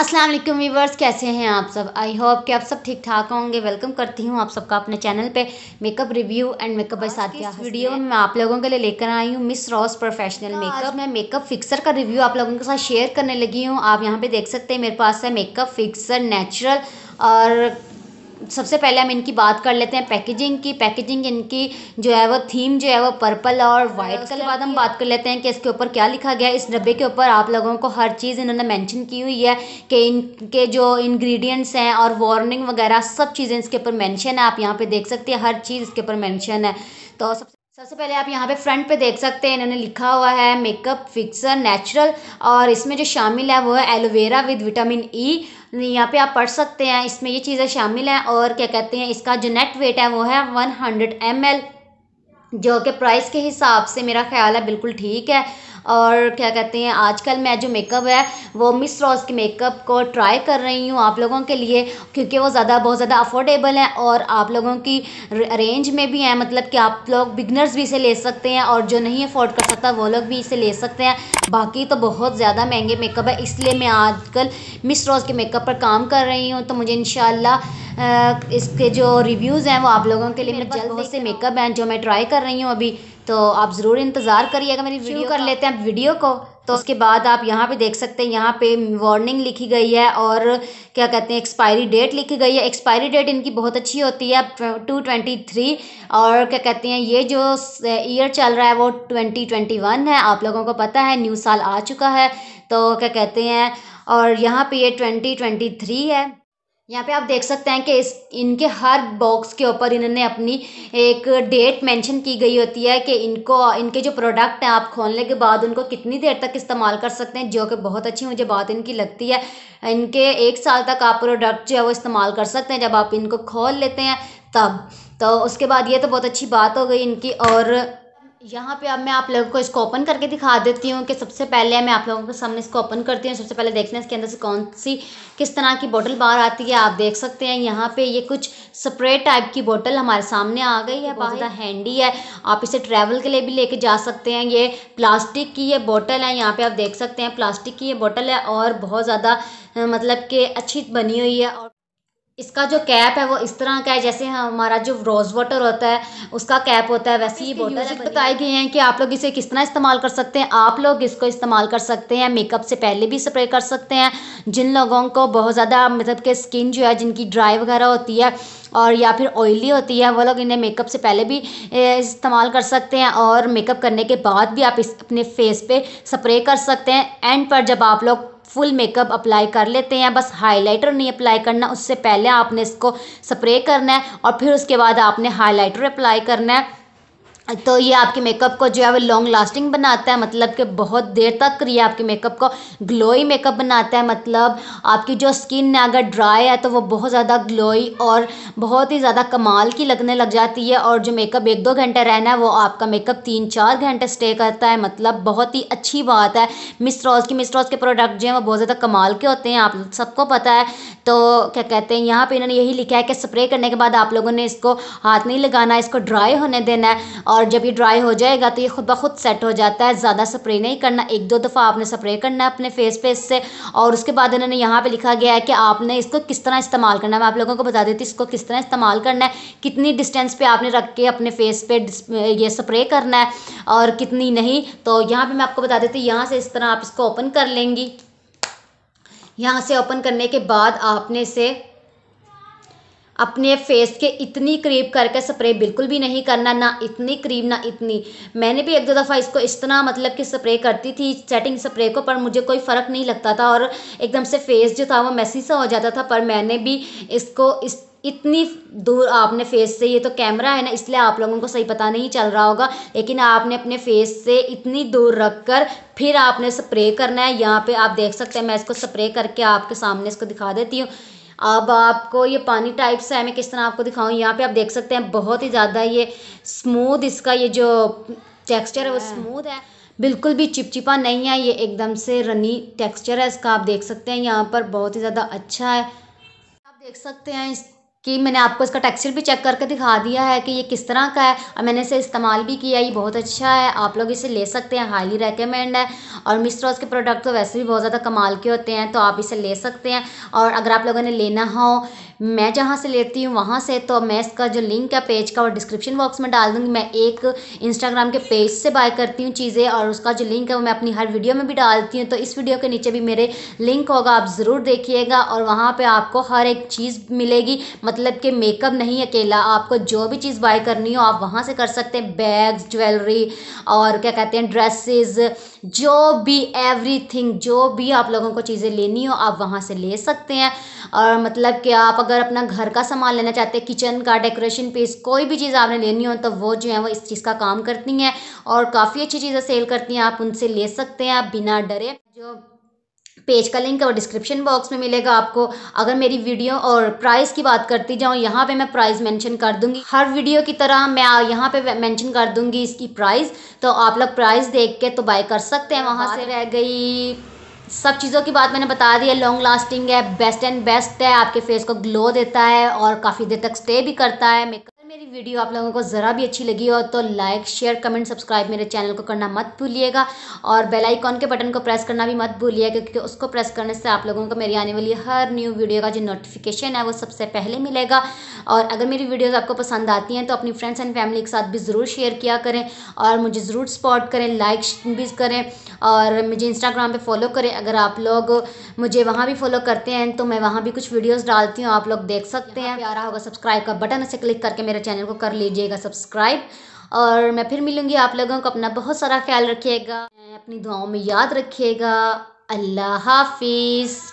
अस्सलाम वालेकुम व्यूवर्स कैसे हैं आप सब आई होप कि आप सब ठीक ठाक होंगे वेलकम करती हूँ आप सबका अपने चैनल पे makeup review and makeup by Sathiya video में मैं आप लोगों के लिए लेकर आई हूँ मिस रॉस प्रोफेशनल मेकअप मैं मेकअप फिक्सर का रिव्यू आप लोगों के साथ शेयर करने लगी हूँ आप यहाँ पे देख सकते हैं मेरे पास है मेकअप फिक्सर नेचुरल और सबसे पहले हम इनकी बात कर लेते हैं पैकेजिंग की पैकेजिंग इनकी जो है वो थीम जो है वो पर्पल और वाइट कलर बाद हम बात कर लेते हैं कि इसके ऊपर क्या लिखा गया है इस डब्बे के ऊपर आप लोगों को हर चीज़ इन्होंने मेंशन की हुई है कि इनके जो इंग्रेडिएंट्स हैं और वार्निंग वगैरह सब चीज़ें इसके ऊपर मैंशन है आप यहाँ पर देख सकते हैं हर चीज़ इसके ऊपर मैंशन है तो सबसे सबसे पहले आप यहाँ पे फ्रंट पे देख सकते हैं इन्होंने लिखा हुआ है मेकअप फिक्सर नेचुरल और इसमें जो शामिल है वो है एलोवेरा विद विटामिन ई यहाँ पे आप पढ़ सकते हैं इसमें ये चीज़ें शामिल हैं और क्या कहते हैं इसका जो नेट वेट है वो है वन हंड्रेड एम एल जो कि प्राइस के हिसाब से मेरा ख्याल है बिल्कुल ठीक है और क्या कहते हैं आजकल मैं जो मेकअप है वो मिस रॉस के मेकअप को ट्राई कर रही हूँ आप लोगों के लिए क्योंकि वो ज़्यादा बहुत ज़्यादा अफोर्डेबल है और आप लोगों की रेंज में भी है मतलब कि आप लोग बिगनर्स भी इसे ले सकते हैं और जो नहीं अफोर्ड कर सकता वो लोग भी इसे ले सकते हैं बाकी तो बहुत ज़्यादा महंगे मेकअप है इसलिए मैं आजकल मिस रॉस के मेकअप पर काम कर रही हूँ तो मुझे इन इसके जो रिव्यूज़ हैं वो आप लोगों के लिए मेरे जल्द बहुत से मेकअप हैं जो मैं ट्राई कर रही हूँ अभी तो आप ज़रूर इंतज़ार करिएगा मेरी वीडियो कर लेते हैं वीडियो को तो उसके बाद आप यहाँ पे देख सकते हैं यहाँ पे वार्निंग लिखी गई है और क्या कहते हैं एक्सपायरी डेट लिखी गई है एक्सपायरी डेट इनकी बहुत अच्छी होती है टू ट्वेंटी थ्री और क्या कहते हैं ये जो ईयर चल रहा है वो ट्वेंटी ट्वेंटी वन है आप लोगों को पता है न्यू साल आ चुका है तो क्या कहते हैं और यहाँ पर ये ट्वेंटी ट्वेंटी थ्री है यहाँ पे आप देख सकते हैं कि इस इनके हर बॉक्स के ऊपर इन्होंने अपनी एक डेट मेंशन की गई होती है कि इनको इनके जो प्रोडक्ट हैं आप खोलने के बाद उनको कितनी देर तक इस्तेमाल कर सकते हैं जो कि बहुत अच्छी मुझे बात इनकी लगती है इनके एक साल तक आप प्रोडक्ट जो है वो इस्तेमाल कर सकते हैं जब आप इनको खोल लेते हैं तब तो उसके बाद ये तो बहुत अच्छी बात हो गई इनकी और यहाँ पे अब मैं आप लोगों को इसको ओपन करके दिखा देती हूँ कि सबसे पहले मैं आप लोगों के सामने इसको ओपन करती हूँ सबसे पहले देखते हैं इसके अंदर से कौन सी किस तरह की बोतल बाहर आती है आप देख सकते हैं यहाँ पे ये कुछ स्प्रे टाइप की बोतल हमारे सामने आ गई है बहुत ज़्यादा हैंडी है आप इसे ट्रैवल के लिए भी लेके जा सकते हैं ये प्लास्टिक की ये बोटल है यहाँ पर आप देख सकते हैं प्लास्टिक की ये बोटल है और बहुत ज़्यादा मतलब कि अच्छी बनी हुई है और इसका जो कैप है वो इस तरह का है जैसे हमारा जो रोज़ वाटर होता है उसका कैप होता है वैसे ही बोतल है बताए गए हैं कि आप लोग इसे किस तरह इस्तेमाल कर सकते हैं आप लोग इसको इस्तेमाल कर सकते हैं मेकअप से पहले भी स्प्रे कर सकते हैं जिन लोगों को बहुत ज़्यादा मतलब के स्किन जो है जिनकी ड्राई वगैरह होती है और या फिर ऑयली होती है वो लोग इन्हें मेकअप से पहले भी इस्तेमाल कर सकते हैं और मेकअप करने के बाद भी आप इस अपने फेस पे स्प्रे कर सकते हैं एंड पर जब आप लोग फुल मेकअप अप्लाई कर लेते हैं बस हाइलाइटर नहीं अप्लाई करना उससे पहले आपने इसको स्प्रे करना है और फिर उसके बाद आपने हाइलाइटर अप्लाई करना है तो ये आपके मेकअप को जो है वो लॉन्ग लास्टिंग बनाता है मतलब कि बहुत देर तक ये आपके मेकअप को ग्लोई मेकअप बनाता है मतलब आपकी जो स्किन है अगर ड्राई है तो वो बहुत ज़्यादा ग्लोई और बहुत ही ज़्यादा कमाल की लगने लग जाती है और जो मेकअप एक दो घंटे रहना है वो आपका मेकअप तीन चार घंटे स्टे करता है मतलब बहुत ही अच्छी बात है मिस रोज़ की मिस रॉज के प्रोडक्ट जो हैं वो बहुत ज़्यादा कमाल के होते हैं आप सबको पता है तो क्या कहते हैं यहाँ पर इन्होंने यही लिखा है कि स्प्रे करने के बाद आप लोगों ने इसको हाथ नहीं लगाना इसको ड्राई होने देना है और जब ये ड्राई हो जाएगा तो ये खुद ब खुद सेट हो जाता है ज़्यादा स्प्रे नहीं करना एक दो दफ़ा आपने स्प्रे करना है अपने फेस पे इससे और उसके बाद इन्होंने यहाँ पे लिखा गया है कि आपने इसको किस तरह इस्तेमाल करना है मैं आप लोगों को बता देती इसको किस तरह इस्तेमाल करना है कितनी डिस्टेंस पर आपने रख के अपने फेस पर ये स्प्रे करना है और कितनी नहीं तो यहाँ पर मैं आपको बता देती यहाँ से इस तरह आप इसको ओपन कर लेंगी यहाँ से ओपन करने के बाद आपने इसे अपने फेस के इतनी क्रीम करके स्प्रे बिल्कुल भी नहीं करना ना इतनी क्रीम ना इतनी मैंने भी एक दो दफ़ा इसको इतना मतलब कि स्प्रे करती थी सेटिंग स्प्रे को पर मुझे कोई फ़र्क नहीं लगता था और एकदम से फेस जो था वो मैसी सा हो जाता था पर मैंने भी इसको इस इतनी दूर आपने फेस से ये तो कैमरा है ना इसलिए आप लोगों को सही पता नहीं चल रहा होगा लेकिन आपने अपने फेस से इतनी दूर रख कर फिर आपने स्प्रे करना है यहाँ पे आप देख सकते हैं मैं इसको स्प्रे करके आपके सामने इसको दिखा देती हूँ अब आपको ये पानी टाइप सा है मैं किस तरह आपको दिखाऊँ यहाँ पे आप देख सकते हैं बहुत ही ज़्यादा ये स्मूथ इसका ये जो टेक्सचर है वो स्मूथ हाँ। है बिल्कुल भी चिपचिपा नहीं है ये एकदम से रनी टेक्सचर है इसका आप देख सकते हैं यहाँ पर बहुत ही ज़्यादा अच्छा है आप देख सकते हैं इस कि मैंने आपको इसका टेक्सचर भी चेक करके दिखा दिया है कि ये किस तरह का है और मैंने इसे इस्तेमाल भी किया ये बहुत अच्छा है आप लोग इसे ले सकते हैं हाईली रेकमेंड है और मिस्ट्रॉज के प्रोडक्ट तो वैसे भी बहुत ज़्यादा कमाल के होते हैं तो आप इसे ले सकते हैं और अगर आप लोगों ने लेना हो मैं जहाँ से लेती हूँ वहाँ से तो मैं इसका जो लिंक है पेज का वो डिस्क्रिप्शन बॉक्स में डाल दूँगी मैं एक इंस्टाग्राम के पेज से बाय करती हूँ चीज़ें और उसका जो लिंक है वो मैं अपनी हर वीडियो में भी डालती हूँ तो इस वीडियो के नीचे भी मेरे लिंक होगा आप ज़रूर देखिएगा और वहाँ पर आपको हर एक चीज़ मिलेगी मतलब कि मेकअप नहीं अकेला आपको जो भी चीज़ बाय करनी हो आप वहाँ से कर सकते हैं बैग्स ज्वेलरी और क्या कहते हैं ड्रेसेस जो भी एवरीथिंग जो भी आप लोगों को चीज़ें लेनी हो आप वहाँ से ले सकते हैं और मतलब कि आप अगर अपना घर का सामान लेना चाहते हैं किचन का डेकोरेशन पीस कोई भी चीज़ आपने लेनी हो तो वो जो है वो इस चीज़ का काम करती हैं और काफ़ी अच्छी चीज़ें सेल करती हैं आप उनसे ले सकते हैं आप बिना डरे जो पेज का लिंक और डिस्क्रिप्शन बॉक्स में मिलेगा आपको अगर मेरी वीडियो और प्राइस की बात करती जाऊँ यहाँ पे मैं प्राइस मेंशन कर दूंगी हर वीडियो की तरह मैं यहाँ पे मेंशन कर दूंगी इसकी प्राइस तो आप लोग प्राइस देख के तो बाय कर सकते हैं वहाँ से रह गई सब चीज़ों की बात मैंने बता दी है लॉन्ग लास्टिंग है बेस्ट एंड बेस्ट है आपके फेस को ग्लो देता है और काफ़ी देर तक स्टे भी करता है मेकअप वीडियो आप लोगों को ज़रा भी अच्छी लगी हो तो लाइक शेयर कमेंट सब्सक्राइब मेरे चैनल को करना मत भूलिएगा और बेल आइकॉन के बटन को प्रेस करना भी मत भूलिएगा क्योंकि उसको प्रेस करने से आप लोगों को मेरी आने वाली हर न्यू वीडियो का जो नोटिफिकेशन है वो सबसे पहले मिलेगा और अगर मेरी वीडियोज़ आपको पसंद आती हैं तो अपनी फ्रेंड्स एंड फैमिली के साथ भी ज़रूर शेयर किया करें और मुझे ज़रूर सपोर्ट करें लाइक भी करें और मुझे इंस्टाग्राम पर फॉलो करें अगर आप लोग मुझे वहाँ भी फॉलो करते हैं तो मैं वहाँ भी कुछ वीडियोज़ डालती हूँ आप लोग देख सकते हैं प्यारा होगा सब्सक्राइब का बटन उसे क्लिक करके मेरे चैनल चैनल को कर लीजिएगा सब्सक्राइब और मैं फिर मिलूंगी आप लोगों को अपना बहुत सारा ख्याल रखिएगा अपनी दुआओं में याद रखिएगा अल्लाह हाफिज़